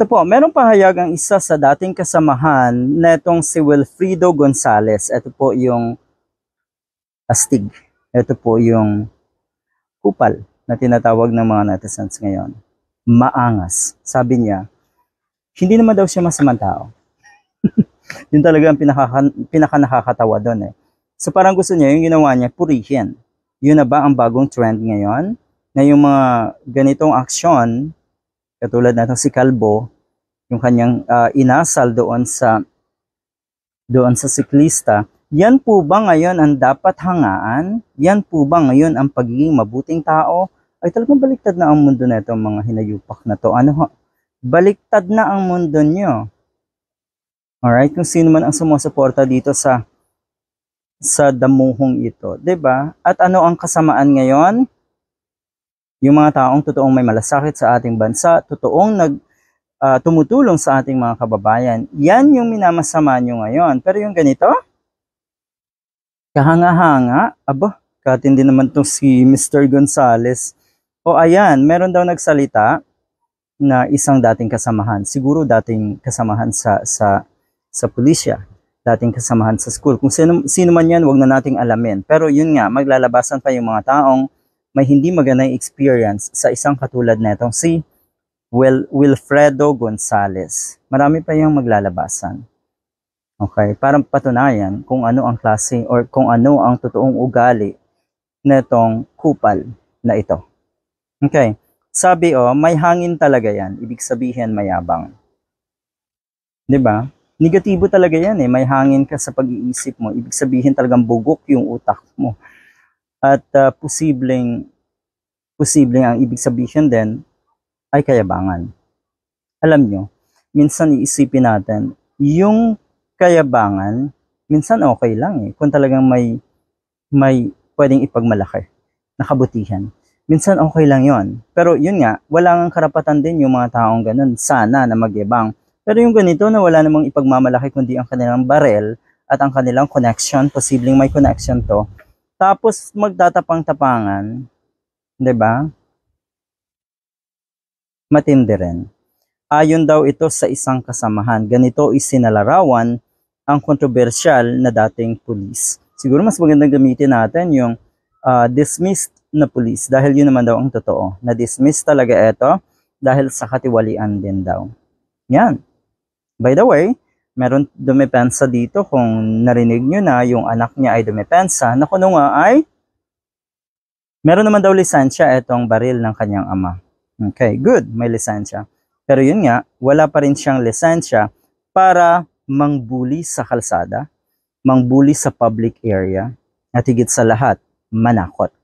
Ito po, merong pahayag ang isa sa dating kasamahan netong si Wilfrido Gonzales. Ito po yung astig. Ito po yung kupal na tinatawag ng mga netizens ngayon. Maangas. Sabi niya, hindi naman daw siya masamang tao. yun talaga ang pinaka, pinaka nakakatawa doon eh. So parang gusto niya yung ginawa niya, purihin. Yun na ba ang bagong trend ngayon? Na yung mga ganitong aksyon Katulad na natin si Calvo, yung kanyang uh, inasal doon sa doon sa siklista, yan po ba ngayon ang dapat hangaan? Yan po ba ngayon ang pagiging mabuting tao? Ay talagang baliktad na ang mundo na ito, mga hinayupak na to. Ano ho? Baliktad na ang mundo nyo. Alright, kung sino man ang sumusuporta dito sa sa damuhong ito, 'di ba? At ano ang kasamaan ngayon? Yung mga taong totoong may malasakit sa ating bansa, totoong nag uh, tumutulong sa ating mga kababayan. Yan yung minamasama nyo ngayon. Pero yung ganito, kahanga-hanga, abo, katindi naman tong si Mr. Gonzales. O ayan, meron daw nagsalita na isang dating kasamahan, siguro dating kasamahan sa sa sa pulisya, dating kasamahan sa school. Kung sino, sino man 'yan, wag na nating alamin. Pero yun nga, maglalabasan pa yung mga taong may hindi magandang experience sa isang katulad netong si Will Wilfredo Gonzales. Marami pa yung maglalabasan. Okay, parang patunayan kung ano ang klase or kung ano ang totoong ugali netong kupal na ito. Okay, sabi o, oh, may hangin talaga yan. Ibig sabihin mayabang. 'Di ba? Negatibo talaga yan eh. May hangin ka sa pag-iisip mo. Ibig sabihin talagang bugok yung utak mo at uh, posibleng posibleng ang ibig sabihin din ay kayabangan. Alam nyo, minsan iisipin natin, yung kayabangan, minsan okay lang eh, kung talagang may, may pwedeng ipagmalaki, nakabutihan. Minsan okay lang yon Pero yun nga, wala nang karapatan din yung mga taong ganun, sana na magyabang. Pero yung ganito na wala namang ipagmamalaki kundi ang kanilang barel at ang kanilang connection, posibleng may connection to, tapos magtatapang-tapangan, 'di ba? Matindi rin. Ayon daw ito sa isang kasamahan. Ganito isinalarawan ang kontrobersyal na dating pulis. Siguro mas magandang gamitin natin yung uh, dismissed na pulis dahil yun naman daw ang totoo. Na-dismiss talaga ito dahil sa katiwalian din daw. Yan. By the way, meron dumepensa dito kung narinig nyo na yung anak niya ay dumepensa na kuno nga ay meron naman daw lisensya itong baril ng kanyang ama. Okay, good, may lisensya. Pero yun nga, wala pa rin siyang lisensya para mangbuli sa kalsada, mangbuli sa public area, at higit sa lahat, manakot.